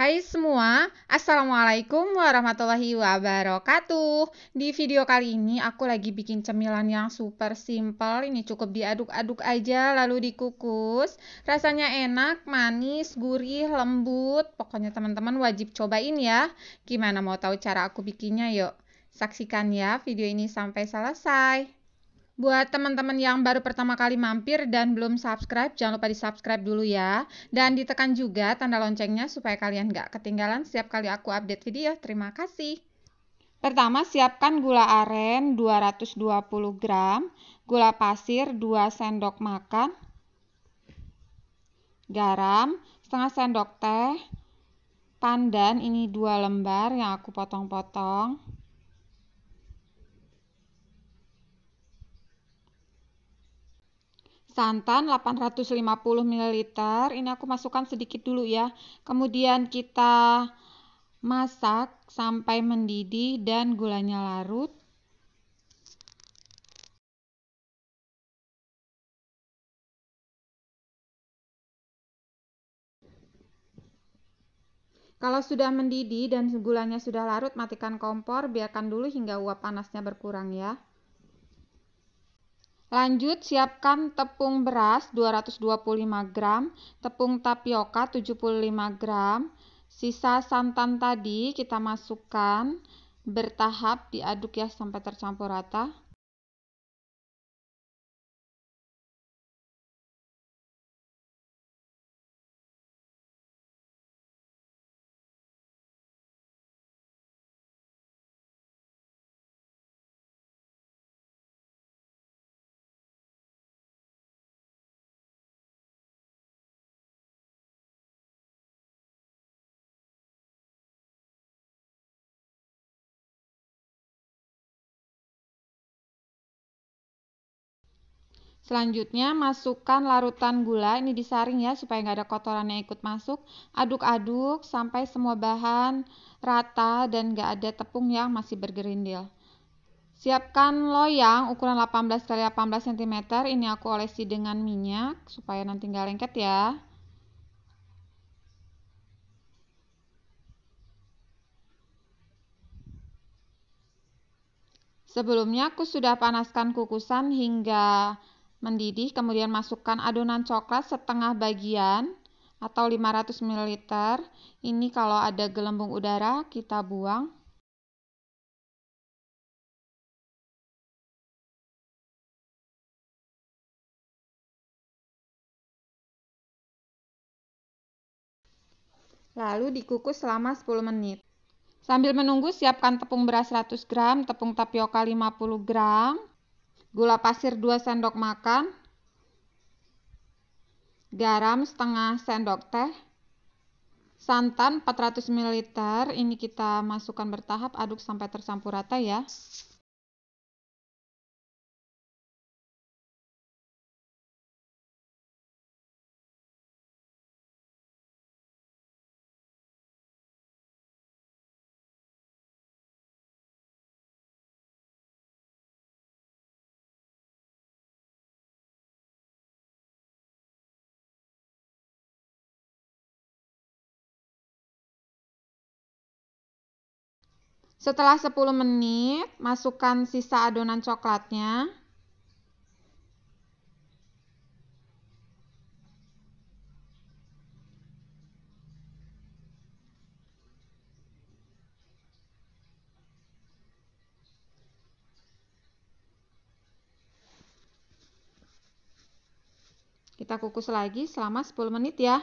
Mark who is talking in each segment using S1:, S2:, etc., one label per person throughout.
S1: Hai semua, Assalamualaikum warahmatullahi wabarakatuh Di video kali ini aku lagi bikin cemilan yang super simple Ini cukup diaduk-aduk aja lalu dikukus Rasanya enak, manis, gurih, lembut Pokoknya teman-teman wajib cobain ya Gimana mau tahu cara aku bikinnya yuk Saksikan ya video ini sampai selesai Buat teman-teman yang baru pertama kali mampir dan belum subscribe, jangan lupa di subscribe dulu ya. Dan ditekan juga tanda loncengnya supaya kalian gak ketinggalan setiap kali aku update video. Terima kasih. Pertama, siapkan gula aren 220 gram, gula pasir 2 sendok makan, garam setengah sendok teh, pandan ini 2 lembar yang aku potong-potong, santan 850 ml. Ini aku masukkan sedikit dulu ya. Kemudian kita masak sampai mendidih dan gulanya larut. Kalau sudah mendidih dan gulanya sudah larut, matikan kompor, biarkan dulu hingga uap panasnya berkurang ya. Lanjut, siapkan tepung beras 225 gram, tepung tapioka 75 gram, sisa santan tadi kita masukkan bertahap diaduk
S2: ya sampai tercampur rata. Selanjutnya
S1: masukkan larutan gula, ini disaring ya supaya nggak ada kotoran yang ikut masuk. Aduk-aduk sampai semua bahan rata dan nggak ada tepung yang masih bergerindil. Siapkan loyang ukuran 18 x 18 cm, ini aku olesi dengan minyak supaya nanti nggak lengket ya. Sebelumnya aku sudah panaskan kukusan hingga mendidih, kemudian masukkan adonan coklat setengah bagian atau 500 ml.
S2: Ini kalau ada gelembung udara kita buang.
S1: Lalu dikukus selama 10 menit. Sambil menunggu siapkan tepung beras 100 gram, tepung tapioka 50 gram, gula pasir 2 sendok makan, garam setengah sendok teh, santan 400 ml, ini kita masukkan bertahap, aduk sampai tercampur rata ya.
S2: Setelah 10 menit,
S1: masukkan sisa adonan coklatnya. Kita kukus lagi selama 10 menit ya.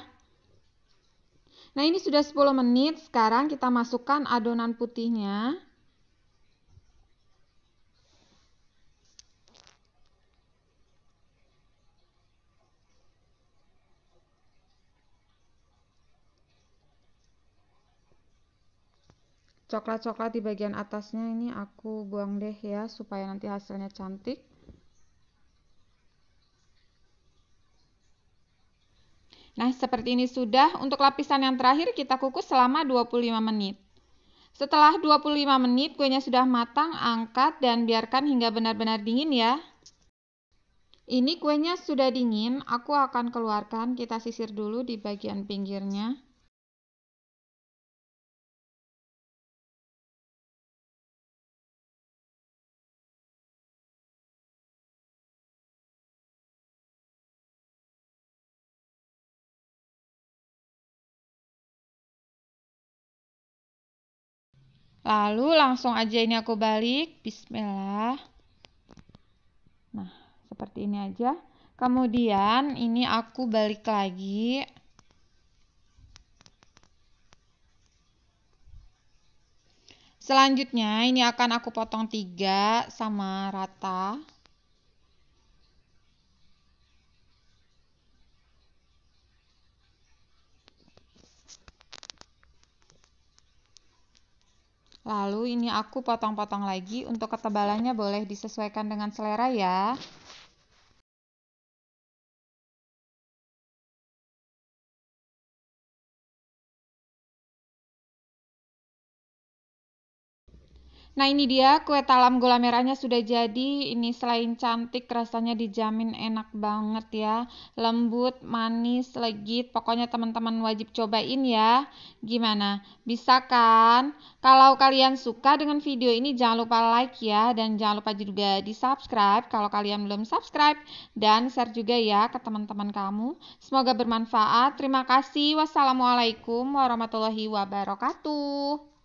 S1: Nah ini sudah 10 menit, sekarang kita masukkan adonan putihnya. coklat-coklat di bagian atasnya ini aku buang deh ya supaya nanti hasilnya cantik Nah, seperti ini sudah. Untuk lapisan yang terakhir kita kukus selama 25 menit. Setelah 25 menit kuenya sudah matang, angkat dan biarkan hingga benar-benar dingin ya. Ini kuenya sudah
S2: dingin, aku akan keluarkan, kita sisir dulu di bagian pinggirnya. Lalu langsung aja ini aku balik.
S1: Bismillah. Nah, seperti ini aja. Kemudian ini aku balik lagi. Selanjutnya ini akan aku potong tiga sama rata. Lalu ini aku potong-potong lagi untuk
S2: ketebalannya boleh disesuaikan dengan selera ya. Nah ini dia kue
S1: talam gula merahnya sudah jadi. Ini selain cantik rasanya dijamin enak banget ya. Lembut, manis, legit. Pokoknya teman-teman wajib cobain ya. Gimana? Bisa kan? Kalau kalian suka dengan video ini jangan lupa like ya. Dan jangan lupa juga di subscribe kalau kalian belum subscribe. Dan share juga ya ke teman-teman kamu. Semoga bermanfaat. Terima kasih. Wassalamualaikum warahmatullahi wabarakatuh.